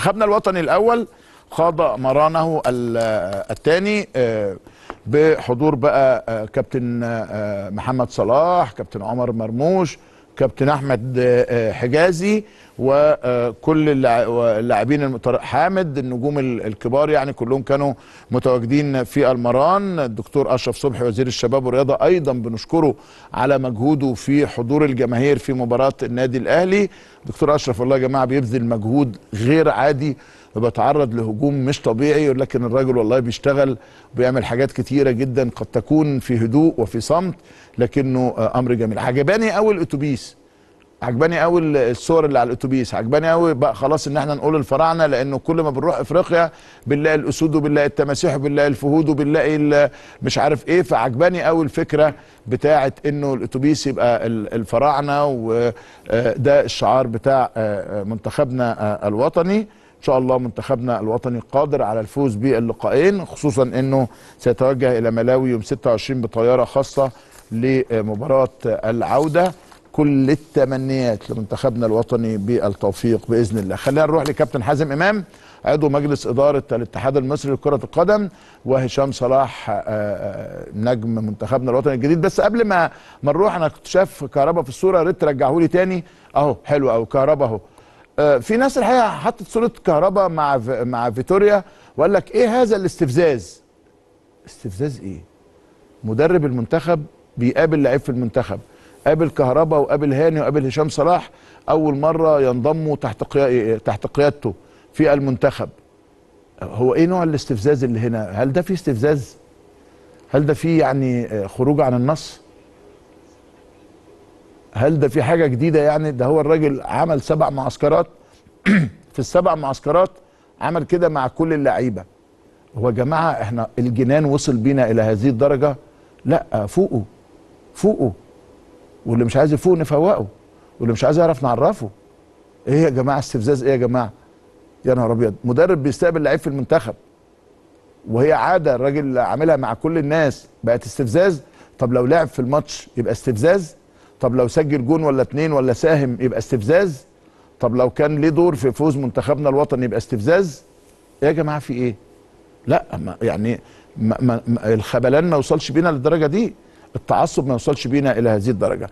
منتخبنا الوطني الاول خاض مرانه الثاني آه، بحضور بقى آه، كابتن آه، محمد صلاح كابتن عمر مرموش كابتن احمد آه، آه، حجازي وكل آه، اللاعبين طارق حامد النجوم الكبار يعني كلهم كانوا متواجدين في المران الدكتور اشرف صبحي وزير الشباب والرياضه ايضا بنشكره على مجهوده في حضور الجماهير في مباراه النادي الاهلي دكتور اشرف والله يا جماعه بيبذل مجهود غير عادي بتعرض لهجوم مش طبيعي ولكن الراجل والله بيشتغل بيعمل حاجات كتيرة جدا قد تكون في هدوء وفي صمت لكنه آه، أمر جميل عجباني أول الأتوبيس عجباني قوي الصور اللي على الاتوبيس عجباني قوي بقى خلاص ان احنا نقول الفراعنه لانه كل ما بنروح افريقيا بنلاقي الاسود وبنلاقي التماسيح وبنلاقي الفهود وبنلاقي مش عارف ايه فعجباني قوي الفكره بتاعه انه الاتوبيس يبقى الفراعنه وده آه، الشعار بتاع آه، منتخبنا الوطني ان شاء الله منتخبنا الوطني قادر على الفوز باللقاءين خصوصا انه سيتوجه الى ملاوي يوم 26 بطياره خاصه لمباراه العوده كل التمنيات لمنتخبنا الوطني بالتوفيق باذن الله خلينا نروح لكابتن حازم امام عضو مجلس اداره الاتحاد المصري لكره القدم وهشام صلاح آه، آه، نجم منتخبنا الوطني الجديد بس قبل ما ما نروح انا كنت شايف كهربا في الصوره يا ريت ترجعه لي تاني اهو حلو قوي كهربا اهو آه، في ناس الحقيقه حطت صوره كهرباء مع مع فيتوريا وقال لك ايه هذا الاستفزاز استفزاز ايه مدرب المنتخب بيقابل لعيب في المنتخب قابل كهرباء وقابل هاني وقابل هشام صلاح اول مره ينضموا تحت تحت قيادته في المنتخب هو ايه نوع الاستفزاز اللي هنا هل ده في استفزاز هل ده في يعني آه، خروج عن النص هل ده في حاجه جديده يعني ده هو الراجل عمل سبع معسكرات في السبع معسكرات عمل كده مع كل اللعيبه هو يا جماعه احنا الجنان وصل بينا الى هذه الدرجه لا فوقوا فوقوا واللي مش عايز يفوق نفوقه واللي مش عايز يعرف نعرفه ايه يا جماعه استفزاز ايه يا جماعه يا نهار ابيض مدرب بيستقبل لعيب في المنتخب وهي عاده الراجل عاملها مع كل الناس بقت استفزاز طب لو لعب في الماتش يبقى استفزاز طب لو سجل جون ولا اتنين ولا ساهم يبقى استفزاز طب لو كان ليه دور في فوز منتخبنا الوطني يبقى استفزاز إيه يا جماعه في ايه لا ما يعني ما ما الخبلان ما يوصلش بينا للدرجه دي التعصب ما يوصلش بينا الى هذه الدرجه